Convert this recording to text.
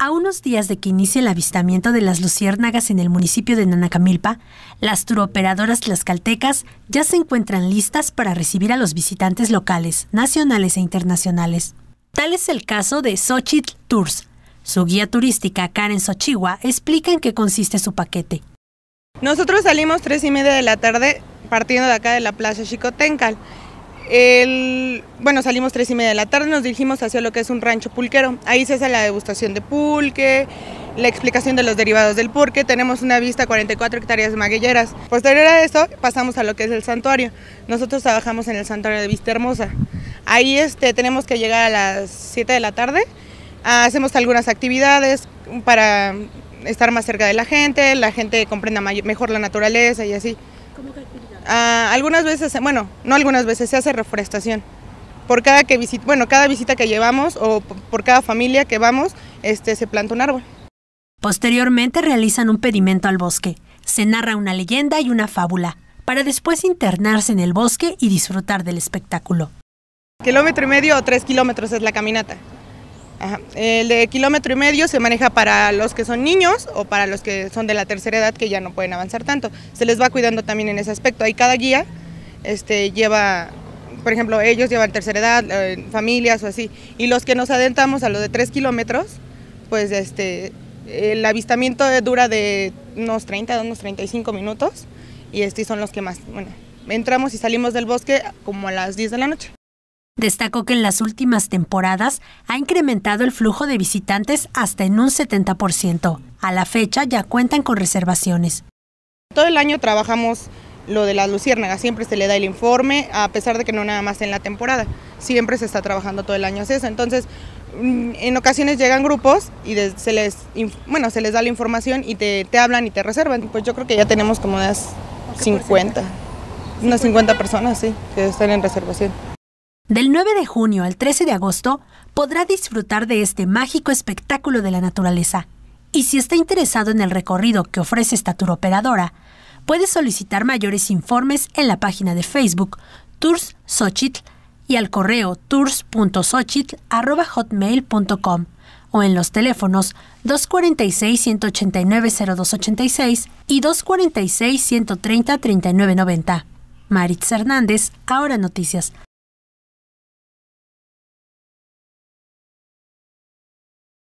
A unos días de que inicie el avistamiento de las luciérnagas en el municipio de Nanacamilpa, las turoperadoras tlaxcaltecas ya se encuentran listas para recibir a los visitantes locales, nacionales e internacionales. Tal es el caso de Xochitl Tours. Su guía turística Karen Xochigua explica en qué consiste su paquete. Nosotros salimos tres y media de la tarde partiendo de acá de la Plaza Chicotencal bueno, salimos tres y media de la tarde, nos dirigimos hacia lo que es un rancho pulquero. Ahí se hace la degustación de pulque, la explicación de los derivados del pulque. Tenemos una vista a 44 hectáreas de maguilleras. Posterior a eso, pasamos a lo que es el santuario. Nosotros trabajamos en el santuario de Vista Hermosa. Ahí este, tenemos que llegar a las 7 de la tarde. Ah, hacemos algunas actividades para estar más cerca de la gente, la gente comprenda mejor la naturaleza y así. ¿Cómo Ah, algunas veces, bueno, no algunas veces, se hace reforestación. Por cada, que visit, bueno, cada visita que llevamos o por cada familia que vamos, este, se planta un árbol. Posteriormente realizan un pedimento al bosque. Se narra una leyenda y una fábula, para después internarse en el bosque y disfrutar del espectáculo. Kilómetro y medio o tres kilómetros es la caminata. El de kilómetro y medio se maneja para los que son niños o para los que son de la tercera edad que ya no pueden avanzar tanto. Se les va cuidando también en ese aspecto. Ahí cada guía este, lleva, por ejemplo, ellos llevan tercera edad, eh, familias o así. Y los que nos adentramos a lo de tres kilómetros, pues este, el avistamiento dura de unos 30, unos 35 minutos. Y estos son los que más, bueno, entramos y salimos del bosque como a las 10 de la noche. Destacó que en las últimas temporadas ha incrementado el flujo de visitantes hasta en un 70%. A la fecha ya cuentan con reservaciones. Todo el año trabajamos lo de las luciérnagas, siempre se le da el informe, a pesar de que no nada más en la temporada, siempre se está trabajando todo el año es eso. Entonces, mm, en ocasiones llegan grupos y se les, bueno, se les da la información y te, hablan y te reservan. Pues yo creo que ya tenemos como unas 50, unas 50 personas, sí, que están en reservación. Del 9 de junio al 13 de agosto podrá disfrutar de este mágico espectáculo de la naturaleza. Y si está interesado en el recorrido que ofrece esta operadora, puede solicitar mayores informes en la página de Facebook Tours Xochitl y al correo tours.xochitl.hotmail.com o en los teléfonos 246-189-0286 y 246-130-3990. Maritz Hernández, Ahora Noticias.